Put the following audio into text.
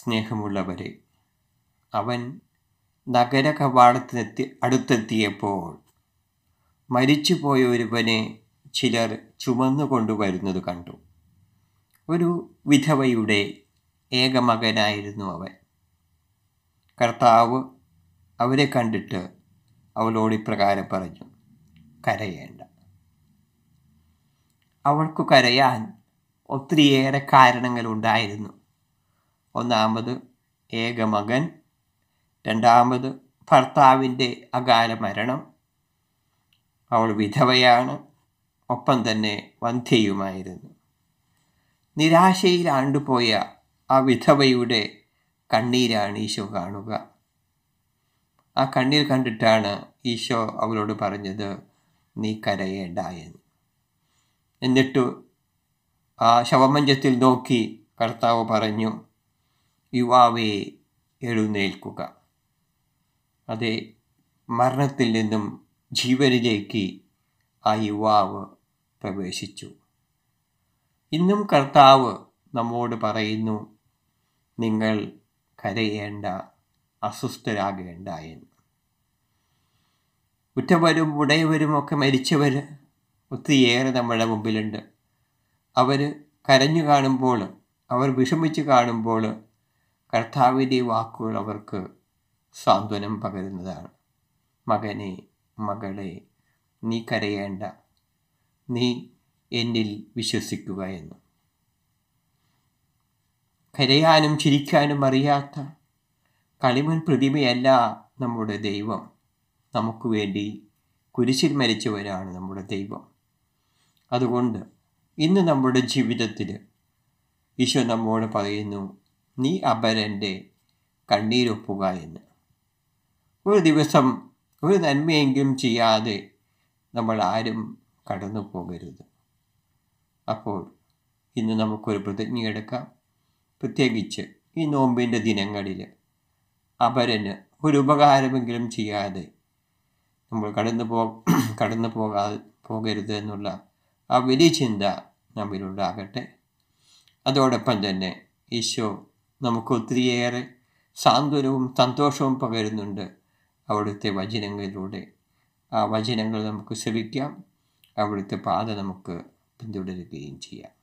സ്നേഹമുള്ളവരെ അവൻ നഗര കവാടത്തിനെത്തി അടുത്തെത്തിയപ്പോൾ മരിച്ചുപോയ ഒരുവനെ ചിലർ വരുന്നത് കണ്ടു ഒരു വിധവയുടെ ഏകമകനായിരുന്നു അവൻ കർത്താവ് അവരെ കണ്ടിട്ട് അവളോട് ഇപ്രകാരം പറഞ്ഞു കരയേണ്ട അവൾക്ക് കരയാൻ ഒത്തിരിയേറെ കാരണങ്ങളുണ്ടായിരുന്നു ഒന്നാമത് ഏകമകൻ രണ്ടാമത് ഭർത്താവിൻ്റെ അകാല മരണം അവൾ വിധവയാണ് ഒപ്പം തന്നെ വന്ധ്യയുമായിരുന്നു നിരാശയിൽ ആണ്ടുപോയ ആ വിധവയുടെ കണ്ണീരാണ് ഈശോ കാണുക ആ കണ്ണീർ കണ്ടിട്ടാണ് ഈശോ അവളോട് പറഞ്ഞത് നീ കരയേണ്ട എന്ന് എന്നിട്ട് ആ ശവമഞ്ചത്തിൽ നോക്കി കർത്താവ് പറഞ്ഞു യുവാവേ എഴുന്നേൽക്കുക അതെ മരണത്തിൽ നിന്നും ജീവനിലേക്ക് ആ യുവാവ് പ്രവേശിച്ചു ഇന്നും കർത്താവ് നമ്മോട് പറയുന്നു നിങ്ങൾ കരയേണ്ട അസ്വസ്ഥരാകേണ്ട എന്ന് ഉറ്റവരും ഉടയവരും ഒക്കെ മരിച്ചവർ ഒത്തിരിയേറെ നമ്മുടെ മുമ്പിലുണ്ട് അവർ കരഞ്ഞു കാണുമ്പോൾ അവർ വിഷമിച്ച് കാണുമ്പോൾ കർത്താവിൻ്റെ വാക്കുകൾ അവർക്ക് സാന്ത്വനം പകരുന്നതാണ് മകനെ മകളെ നീ കരയേണ്ട നീ എന്നിൽ വിശ്വസിക്കുക എന്ന് കരയാനും ചിരിക്കാനും അറിയാത്ത കളിമൻ പ്രതിമയല്ല നമ്മുടെ ദൈവം നമുക്ക് വേണ്ടി കുരിശിൽ മരിച്ചവരാണ് നമ്മുടെ ദൈവം അതുകൊണ്ട് ഇന്ന് നമ്മുടെ ജീവിതത്തിൽ ഈശോ നമ്മോട് പറയുന്നു നീ അപരൻ്റെ കണ്ണീരൊപ്പുക എന്ന് ഒരു ദിവസം ഒരു നന്മയെങ്കിലും ചെയ്യാതെ നമ്മൾ ആരും കടന്നു പോകരുത് അപ്പോൾ ഇന്ന് നമുക്കൊരു പ്രതിജ്ഞയെടുക്കാം പ്രത്യേകിച്ച് ഈ നോമ്പിൻ്റെ ദിനങ്ങളിൽ അപരന് ഒരു ഉപകാരമെങ്കിലും ചെയ്യാതെ നമ്മൾ കടന്നു പോ കടന്നു പോകാ പോകരുത് എന്നുള്ള ആ വലിയ ചിന്ത നമ്മിലുണ്ടാകട്ടെ അതോടൊപ്പം തന്നെ ഈശോ നമുക്ക് ഒത്തിരിയേറെ സാന്ത്വനവും സന്തോഷവും പകരുന്നുണ്ട് അവിടുത്തെ വചനങ്ങളിലൂടെ ആ വചനങ്ങൾ നമുക്ക് ശ്രവിക്കാം അവിടുത്തെ പാത നമുക്ക് പിന്തുടരുകയും ചെയ്യാം